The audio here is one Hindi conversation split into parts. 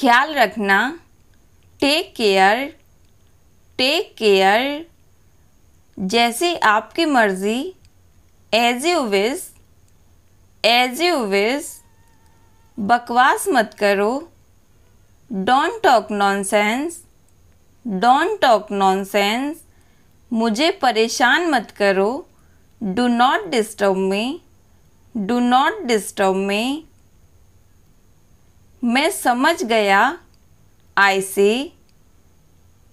ख्याल रखना टेक केयर टेक केयर जैसी आपकी मर्ज़ी as you wish as you wish बकवास मत करो don't talk nonsense don't talk nonsense मुझे परेशान मत करो do not disturb me do not disturb me मैं समझ गया आई सी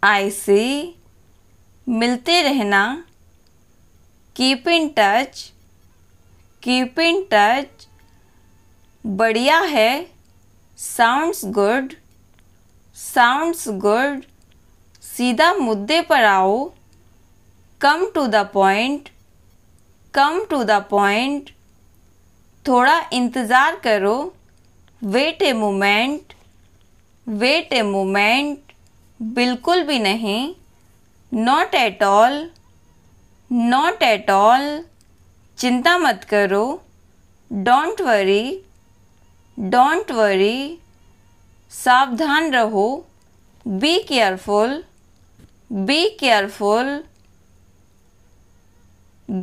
आई सी मिलते रहना keep in touch keep in touch बढ़िया है साउंड्स गुड साउंड्स गुड सीधा मुद्दे पर आओ come to the point come to the point थोड़ा इंतज़ार करो wait a moment wait a moment बिल्कुल भी नहीं not at all not at all चिंता मत करो डोंट वरी डोंट वरी सावधान रहो बी केयरफुल बी केयरफुल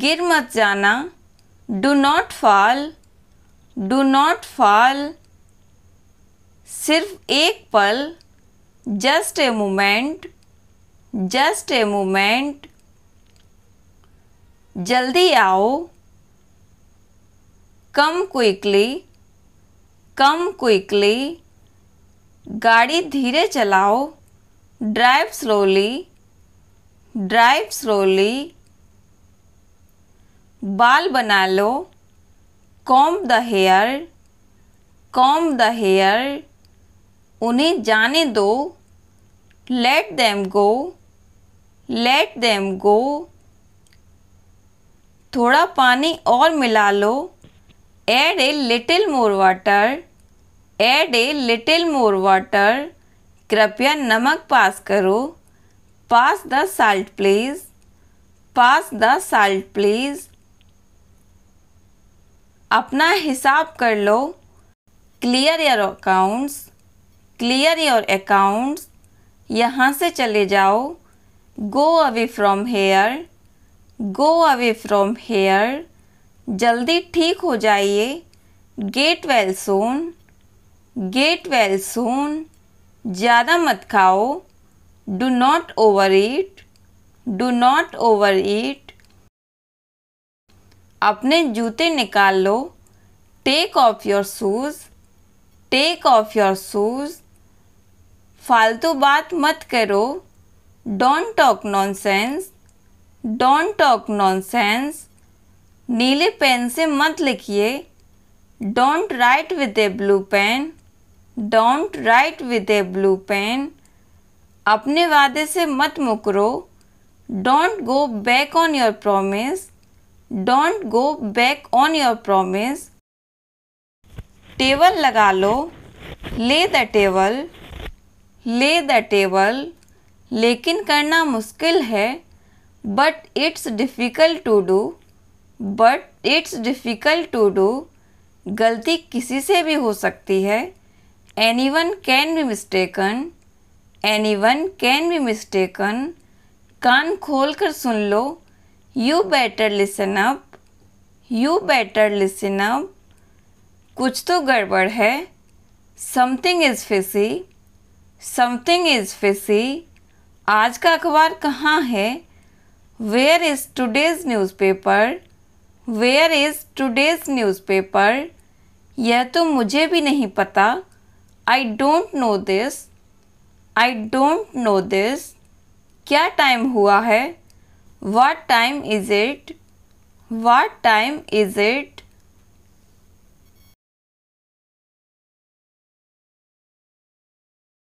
गिर मत जाना do not fall do not fall सिर्फ एक पल just a moment just a moment जल्दी आओ कम क्विकली कम क्विकली गाड़ी धीरे चलाओ ड्राइव स्लोली ड्राइव स्लोली बाल बना लो comb the hair comb the hair उन्हें जाने दो let them go let them go थोड़ा पानी और मिला लो add a little more water add a little more water कृपया नमक पास करो pass the salt please pass the salt please अपना हिसाब कर लो clear your accounts clear your accounts यहाँ से चले जाओ go away from here go away from here जल्दी ठीक हो जाइए get well soon get well soon ज़्यादा मत खाओ do not overeat do not overeat अपने जूते निकाल लो take off your shoes take off your shoes फालतू बात मत करो don't talk nonsense don't talk nonsense नीले पेन से मत लिखिए don't write with a blue pen don't write with a blue pen अपने वादे से मत मुकरो don't go back on your promise don't go back on your promise table लगा लो lay the table lay the table लेकिन करना मुश्किल है but it's difficult to do but it's difficult to do गलती किसी से भी हो सकती है anyone can be mistaken anyone can be mistaken कान खोल कर सुन लो you better listen up you better listen up कुछ तो गड़बड़ है something is fishy something is fishy आज का अखबार कहाँ है where is today's newspaper where is today's newspaper यह तो मुझे भी नहीं पता I don't know this I don't know this क्या टाइम हुआ है what time is it what time is it